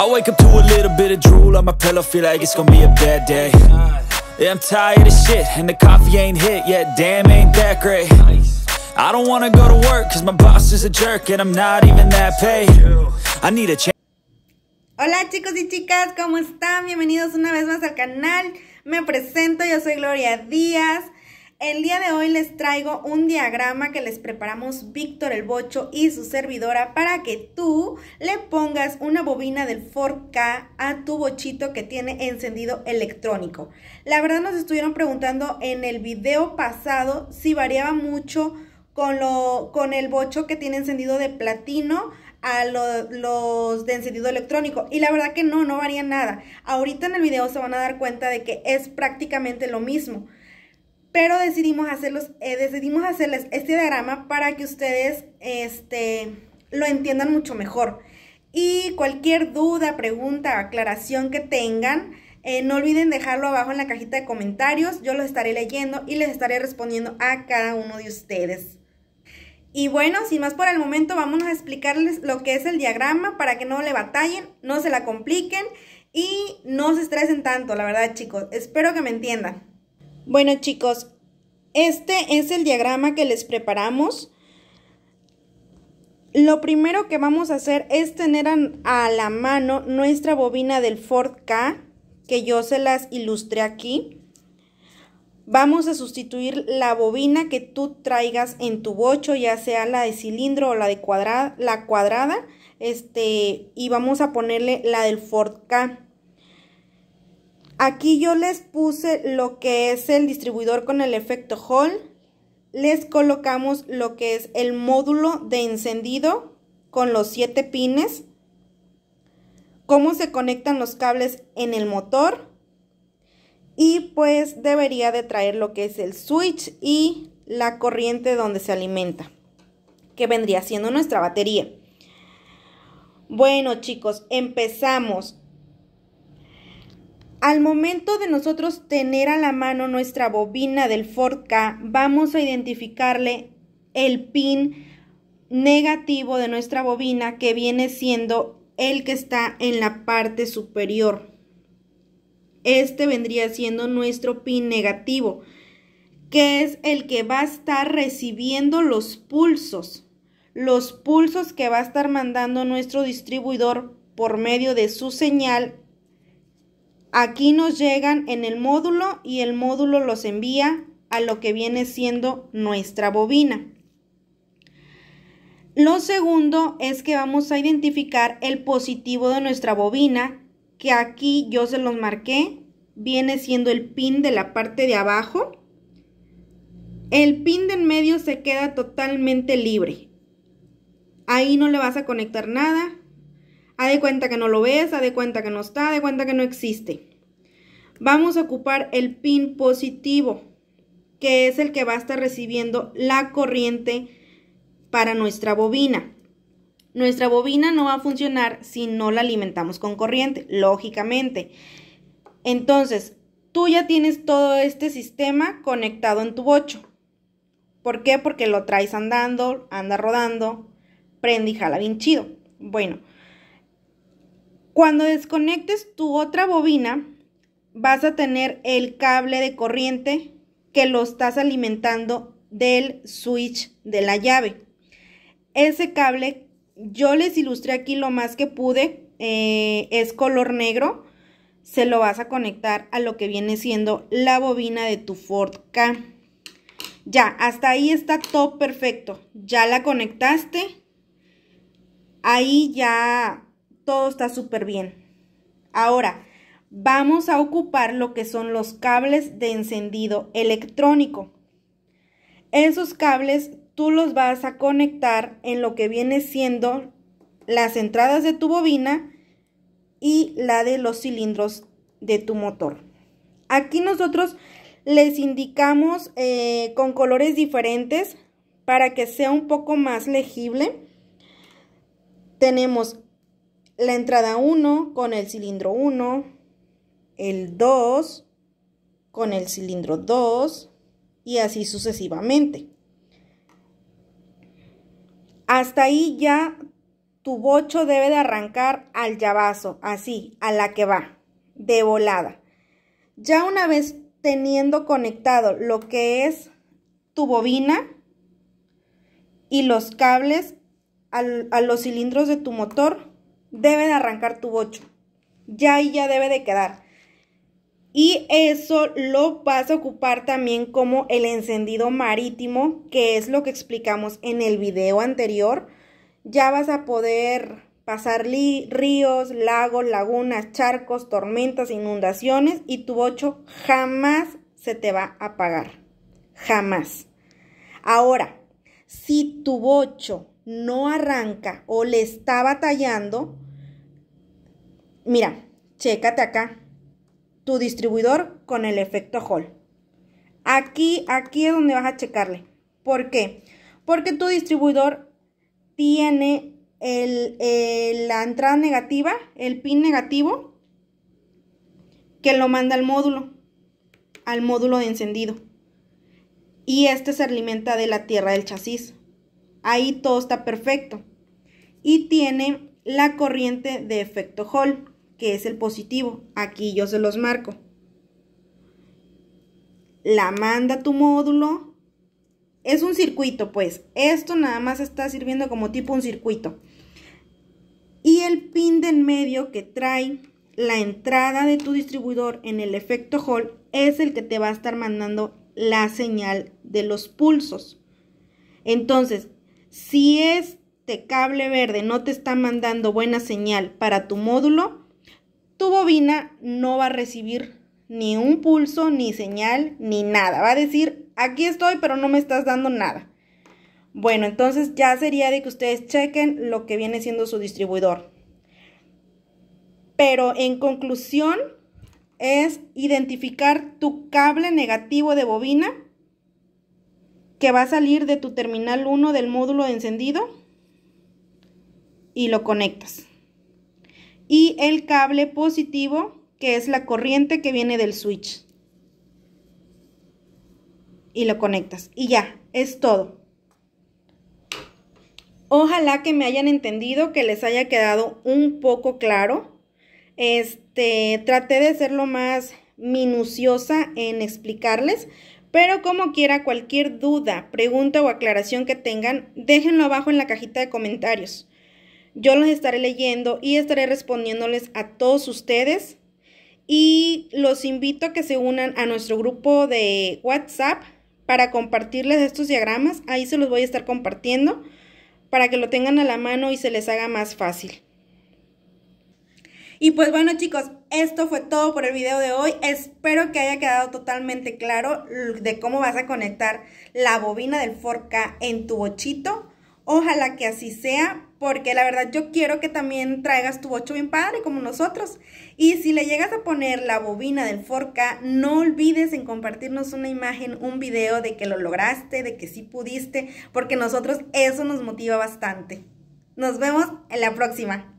I wake up to a little bit of drool on my pillow, feel like it's gonna be a bad day Yeah, I'm tired of shit, and the coffee ain't hit yet, damn ain't that great I don't wanna go to work, cause my boss is a jerk, and I'm not even that paid I need a change Hola chicos y chicas, ¿cómo están? Bienvenidos una vez más al canal. Me presento, yo soy Gloria Díaz. El día de hoy les traigo un diagrama que les preparamos Víctor el Bocho y su servidora para que tú le pongas una bobina del 4K a tu bochito que tiene encendido electrónico. La verdad nos estuvieron preguntando en el video pasado si variaba mucho con, el bocho que tiene encendido de platino a los de encendido electrónico y la verdad que no, no varía nada. Ahorita en el video se van a dar cuenta de que es prácticamente lo mismo pero decidimos, hacerlos, eh, decidimos hacerles este diagrama para que ustedes este, lo entiendan mucho mejor. Y cualquier duda, pregunta, aclaración que tengan, eh, no olviden dejarlo abajo en la cajita de comentarios. Yo los estaré leyendo y les estaré respondiendo a cada uno de ustedes. Y bueno, sin más por el momento, vamos a explicarles lo que es el diagrama para que no le batallen, no se la compliquen y no se estresen tanto, la verdad chicos. Espero que me entiendan. Bueno chicos, este es el diagrama que les preparamos. Lo primero que vamos a hacer es tener a la mano nuestra bobina del Ford K, que yo se las ilustré aquí. Vamos a sustituir la bobina que tú traigas en tu bocho, ya sea la de cilindro o la de cuadrada, la cuadrada, este, y vamos a ponerle la del Ford K. Aquí yo les puse lo que es el distribuidor con el efecto Hall. Les colocamos lo que es el módulo de encendido con los siete pines. Cómo se conectan los cables en el motor. Y pues debería de traer lo que es el switch y la corriente donde se alimenta. Que vendría siendo nuestra batería. Bueno chicos, empezamos. Al momento de nosotros tener a la mano nuestra bobina del Ford K, vamos a identificarle el pin negativo de nuestra bobina que viene siendo el que está en la parte superior. Este vendría siendo nuestro pin negativo, que es el que va a estar recibiendo los pulsos, los pulsos que va a estar mandando nuestro distribuidor por medio de su señal Aquí nos llegan en el módulo y el módulo los envía a lo que viene siendo nuestra bobina. Lo segundo es que vamos a identificar el positivo de nuestra bobina, que aquí yo se los marqué, viene siendo el pin de la parte de abajo. El pin de en medio se queda totalmente libre. Ahí no le vas a conectar nada, a de cuenta que no lo ves, a de cuenta que no está, a de cuenta que no existe. Vamos a ocupar el pin positivo, que es el que va a estar recibiendo la corriente para nuestra bobina. Nuestra bobina no va a funcionar si no la alimentamos con corriente, lógicamente. Entonces, tú ya tienes todo este sistema conectado en tu bocho. ¿Por qué? Porque lo traes andando, anda rodando, prende y jala bien chido. Bueno, cuando desconectes tu otra bobina, vas a tener el cable de corriente que lo estás alimentando del switch de la llave. Ese cable, yo les ilustré aquí lo más que pude, eh, es color negro. Se lo vas a conectar a lo que viene siendo la bobina de tu Ford K. Ya, hasta ahí está todo perfecto. Ya la conectaste. Ahí ya todo está súper bien. Ahora, vamos a ocupar lo que son los cables de encendido electrónico. Esos cables tú los vas a conectar en lo que viene siendo las entradas de tu bobina y la de los cilindros de tu motor. Aquí nosotros les indicamos eh, con colores diferentes para que sea un poco más legible. Tenemos la entrada 1 con el cilindro 1, el 2 con el cilindro 2 y así sucesivamente. Hasta ahí ya tu bocho debe de arrancar al llavazo, así, a la que va, de volada. Ya una vez teniendo conectado lo que es tu bobina y los cables a los cilindros de tu motor, debe de arrancar tu bocho. Ya ahí ya debe de quedar. Y eso lo vas a ocupar también como el encendido marítimo, que es lo que explicamos en el video anterior. Ya vas a poder pasar ríos, lagos, lagunas, charcos, tormentas, inundaciones y tu bocho jamás se te va a apagar. Jamás. Ahora, si tu bocho no arranca o le está batallando, mira, chécate acá, tu distribuidor con el efecto Hall. Aquí, aquí es donde vas a checarle. ¿Por qué? Porque tu distribuidor tiene la entrada negativa, el pin negativo, que lo manda al módulo, al módulo de encendido. Y este se alimenta de la tierra del chasis. Ahí todo está perfecto. Y tiene la corriente de efecto Hall, que es el positivo. Aquí yo se los marco. La manda tu módulo. Es un circuito, pues. Esto nada más está sirviendo como tipo un circuito. Y el pin de en medio que trae la entrada de tu distribuidor en el efecto Hall es el que te va a estar mandando la señal de los pulsos. Entonces, si este cable verde no te está mandando buena señal para tu módulo, tu bobina no va a recibir ni un pulso, ni señal, ni nada. Va a decir, aquí estoy, pero no me estás dando nada. Bueno, entonces ya sería de que ustedes chequen lo que viene siendo su distribuidor. Pero en conclusión, es identificar tu cable negativo de bobina que va a salir de tu terminal 1 del módulo encendido y lo conectas. Y el cable positivo, que es la corriente que viene del switch. Y lo conectas. Y ya, es todo. Ojalá que me hayan entendido, que les haya quedado un poco claro. Este, traté de ser lo más minuciosa en explicarles, pero como quiera, cualquier duda, pregunta o aclaración que tengan, déjenlo abajo en la cajita de comentarios. Yo los estaré leyendo y estaré respondiéndoles a todos ustedes. Y los invito a que se unan a nuestro grupo de WhatsApp para compartirles estos diagramas. Ahí se los voy a estar compartiendo para que lo tengan a la mano y se les haga más fácil. Y pues bueno chicos, esto fue todo por el video de hoy. Espero que haya quedado totalmente claro de cómo vas a conectar la bobina del Forca en tu bochito. Ojalá que así sea, porque la verdad yo quiero que también traigas tu bocho bien padre como nosotros. Y si le llegas a poner la bobina del Forca, no olvides en compartirnos una imagen, un video de que lo lograste, de que sí pudiste, porque nosotros eso nos motiva bastante. Nos vemos en la próxima.